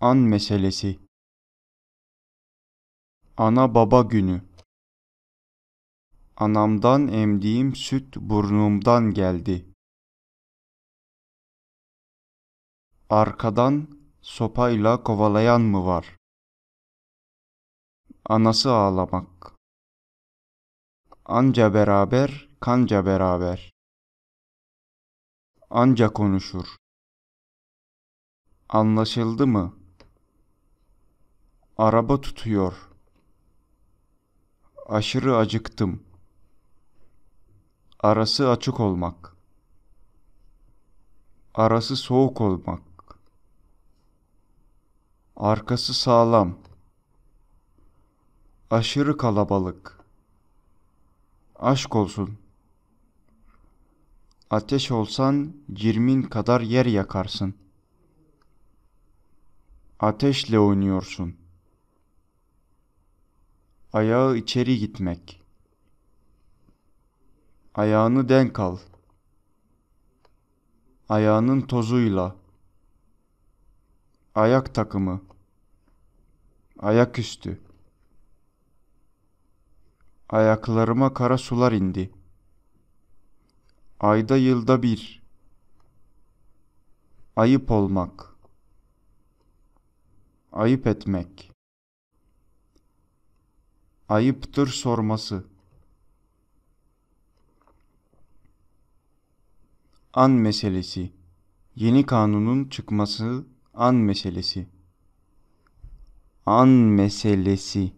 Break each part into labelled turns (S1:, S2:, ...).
S1: An meselesi Ana baba günü Anamdan emdiğim süt burnumdan geldi. Arkadan sopayla kovalayan mı var? Anası ağlamak. Anca beraber, kanca beraber. Anca konuşur. Anlaşıldı mı? Araba tutuyor. Aşırı acıktım. Arası açık olmak. Arası soğuk olmak. Arkası sağlam. Aşırı kalabalık. Aşk olsun. Ateş olsan cirmin kadar yer yakarsın. Ateşle oynuyorsun.'' Ayağı içeri gitmek. Ayağını denk al. Ayağının tozuyla. Ayak takımı. Ayaküstü. Ayaklarıma kara sular indi. Ayda yılda bir. Ayıp olmak. Ayıp etmek ayıptır sorması. An meselesi. Yeni kanunun çıkması an meselesi. An meselesi.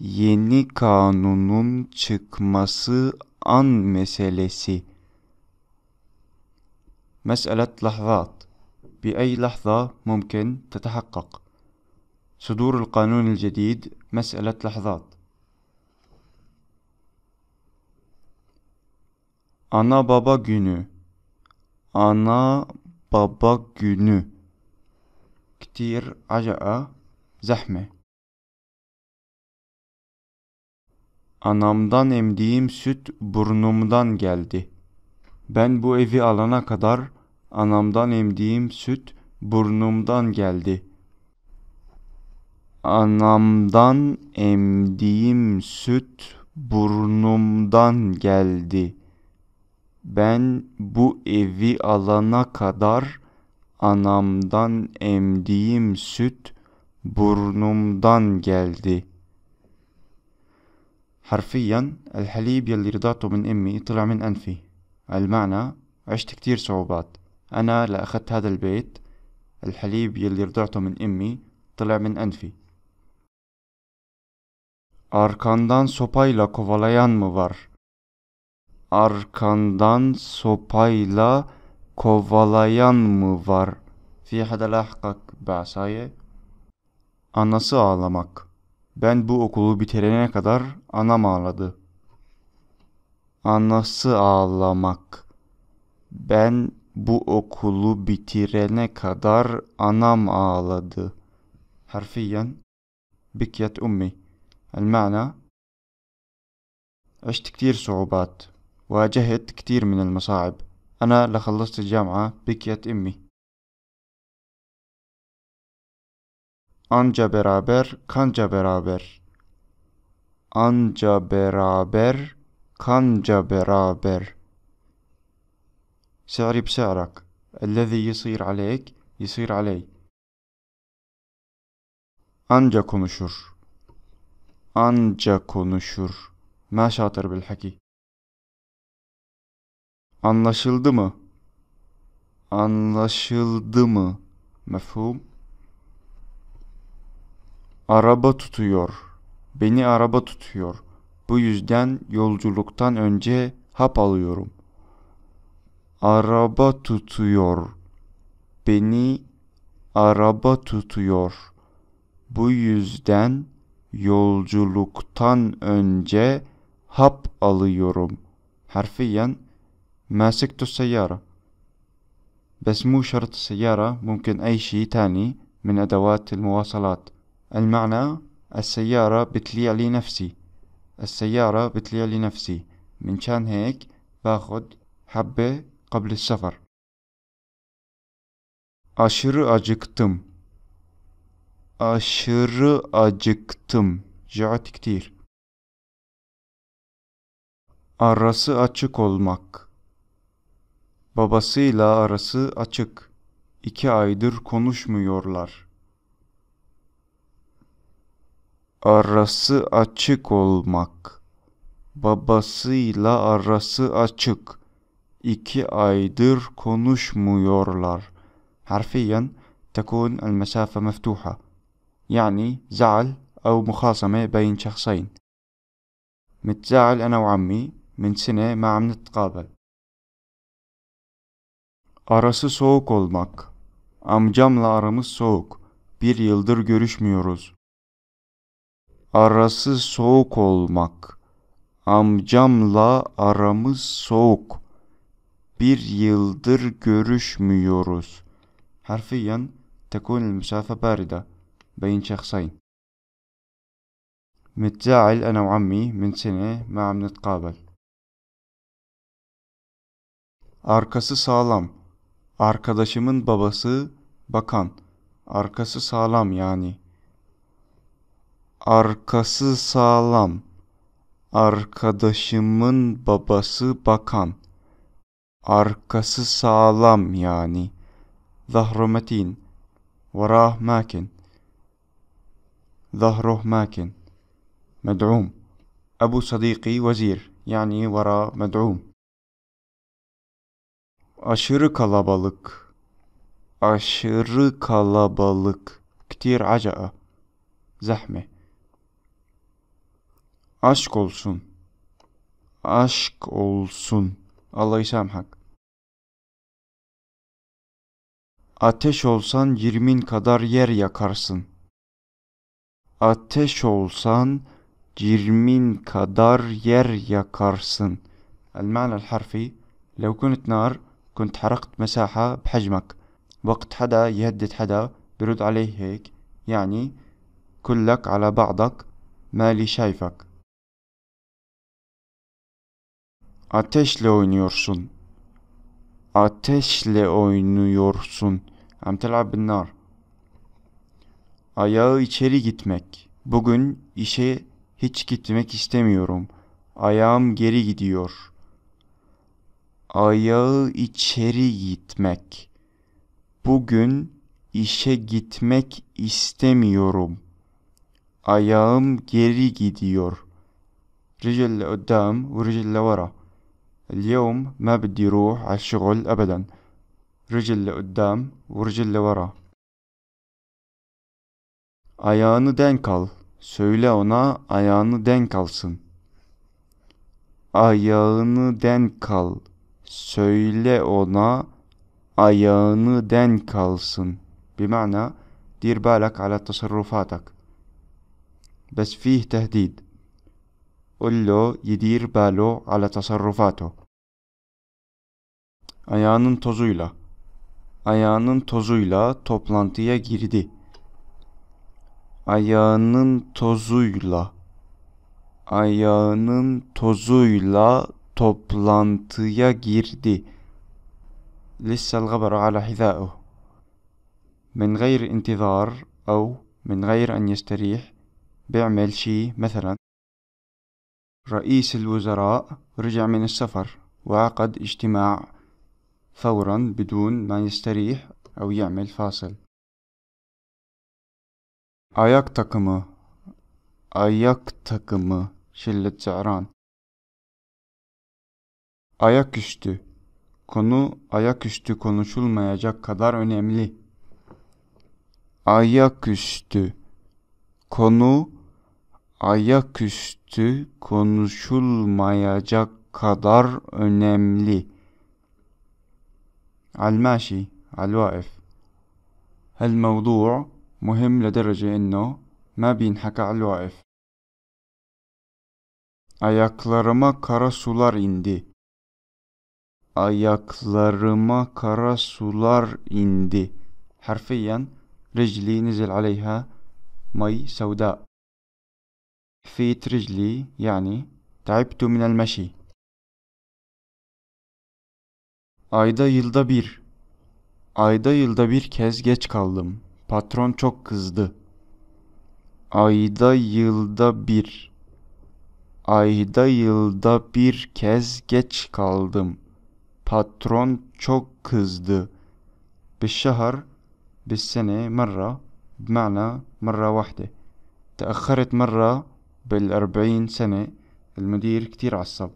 S1: Yeni kanunun çıkması an meselesi. meselet مسألة لحظات بأي لحظة ممكن تتحقق صدور القانون الجديد مسألة لحظات Ana baba günü. Ana baba günü. كتير عجقة zahme. Anamdan emdiğim süt burnumdan geldi. Ben bu evi alana kadar anamdan emdiğim süt burnumdan geldi. Anamdan emdiğim süt burnumdan geldi.'' Ben bu evi alana kadar anamdan emdiğim süt burnumdan geldi. حرفيا الحليب يلي رضعته من أمي طلع من أنفي المعنى عشت كتير صعوبات أنا لأخذت هذا البيت الحليب يلي رضعته من أمي طلع من أنفي Arkandan sopayla kovalayan mı var?'' arkandan sopayla kovalayan mı var? Fi hadalahkak ba'saye. Anası ağlamak. Ben bu okulu bitirene kadar anam ağladı. Anası ağlamak. Ben bu okulu bitirene kadar anam ağladı. Harfiyen bikyet ummi. المعنى عشت كتير صعوبات واجهت كتير من المصاعب أنا لخلصت الجامعة بكيت أمي آنجا برابر كانجا برابر آنجا برابر كانجا برابر سعري بسعرك الذي يصير عليك يصير علي أنجا كونشور أنجا كونشور ما شاطر بالحكي Anlaşıldı mı? Anlaşıldı mı? Mefhum. Araba tutuyor. Beni araba tutuyor. Bu yüzden yolculuktan önce hap alıyorum. Araba tutuyor. Beni araba tutuyor. Bu yüzden yolculuktan önce hap alıyorum. Harfiyen ماسكتو السيارة بس مو شرط السيارة ممكن أي شي تاني من أدوات المواصلات المعنى السيارة بتليع لي نفسي السيارة بتليع لي نفسي من شان هيك باخد حبة قبل السفر أشر أجكتم أشر أجكتم جعت كتير. Arası açık olmak. Babasıyla arası açık. İki aydır konuşmuyorlar. Arası açık olmak. Babasıyla arası açık. İki aydır konuşmuyorlar. حرفيا تكون المسافة مفتوحة يعني زعل أو مخاصمة بين شخصين متزعل أنا وعمي من سنة ما عم نتقابل Arası soğuk olmak. Amcamla aramız soğuk. Bir yıldır görüşmüyoruz. Arası soğuk olmak. Amcamla aramız soğuk. Bir yıldır görüşmüyoruz. Harfiyen, حرفيا تكون mesafe باردة بين شخصين متزاعل ana ve ammi, min ما عم نتقابل Arkası sağlam. Arkadaşımın babası bakan. Arkası sağlam yani. Arkası sağlam. Arkadaşımın babası bakan. Arkası sağlam yani. Zahru metin. Varah makin. ظهره ماكن مدعوم أبو صديقي وزير يعني وراء مدعوم aşırı kalabalık aşırı kalabalık كتير عجقة zahme. aşk olsun aşk olsun Allah ysamhak Ateş olsan yirmin kadar yer yakarsın. Ateş olsan cirmin kadar yer yakarsın. المعنى الحرفي لو كنت نار كنت حرقت مساحة بحجمك وقت حدا يهدد حدا برد عليه هيك يعني كلك على بعضك مالي شايفك Ateşle oynuyorsun. Ateşle oynuyorsun. Am telab binnar. Ayağı içeri gitmek. Bugün işe hiç gitmek istemiyorum. Ayağım geri gidiyor.'' ayağı içeri gitmek. Bugün işe gitmek istemiyorum. Ayağım geri gidiyor. رجل لقدام ورجل لورا اليوم ما بدي روح على الشغل أبدا رجل لقدام ورجل لورا Ayağını denk al. Söyle ona ayağını denk alsın. Ayağını denk al söyle ona ayağını denk alsın. Bir mana بالك على تصرفاتك بس فيه تهديد قل له يدير باله على تصرفاته ayağının tozuyla ayağının tozuyla toplantıya girdi ayağının tozuyla ayağının tozuyla toplantıya girdi لسه الغبر على حذائه من غير انتظار أو من غير أن يستريح بيعمل شي مثلا رئيس الوزراء رجع من السفر وعقد اجتماع فورا بدون ما يستريح أو يعمل فاصل أيقتكم تكمة شلة سعران Ayaküstü. Konu ayaküstü konuşulmayacak kadar önemli. Ayaküstü. Konu ayaküstü konuşulmayacak kadar önemli. الماشي على الواقف هالموضوع مهم لدرجة إنه ما بينحكى على الواقف Ayaklarıma kara sular indi ayaklarıma kara sular indi. Harfiyen رجلي نزل عليها مي سوداء فيت رجلي يعني تعبت من المشي Ayda yılda bir. Ayda yılda bir kez geç kaldım. Patron çok kızdı. Ayda yılda bir. Ayda yılda bir kez geç kaldım. Patron çok kızdı. بالشهر بالسنة مرة بمعنى مرة واحدة تأخرت مرة بالأربعين سنة المدير كتير عصب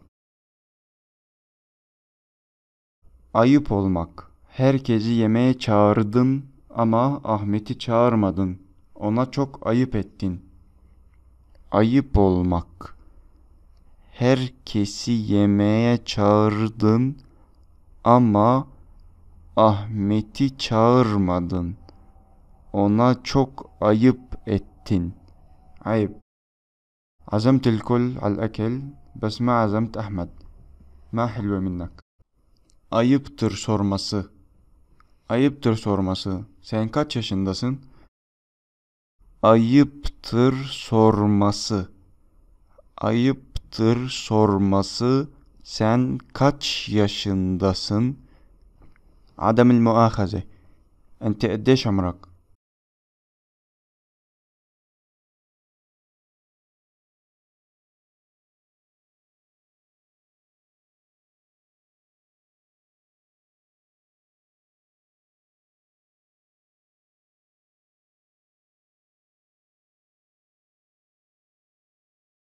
S1: Ayıp olmak. Herkesi yemeğe çağırdın ama Ahmet'i çağırmadın. Ona çok ayıp ettin. Ayıp olmak. Herkesi yemeğe çağırdın ama Ahmet'i çağırmadın. Ona çok ayıp ettin. Ayıp. عزمت الكل al akel, بس ma عزمت Ahmet. Ma حلوة منك Ayıptır sorması. Ayıptır sorması. Sen kaç yaşındasın? Ayıptır sorması. Ayıptır sorması Sen kaç yaşındasın? عدم المؤاخذة أنت قديش عمرك؟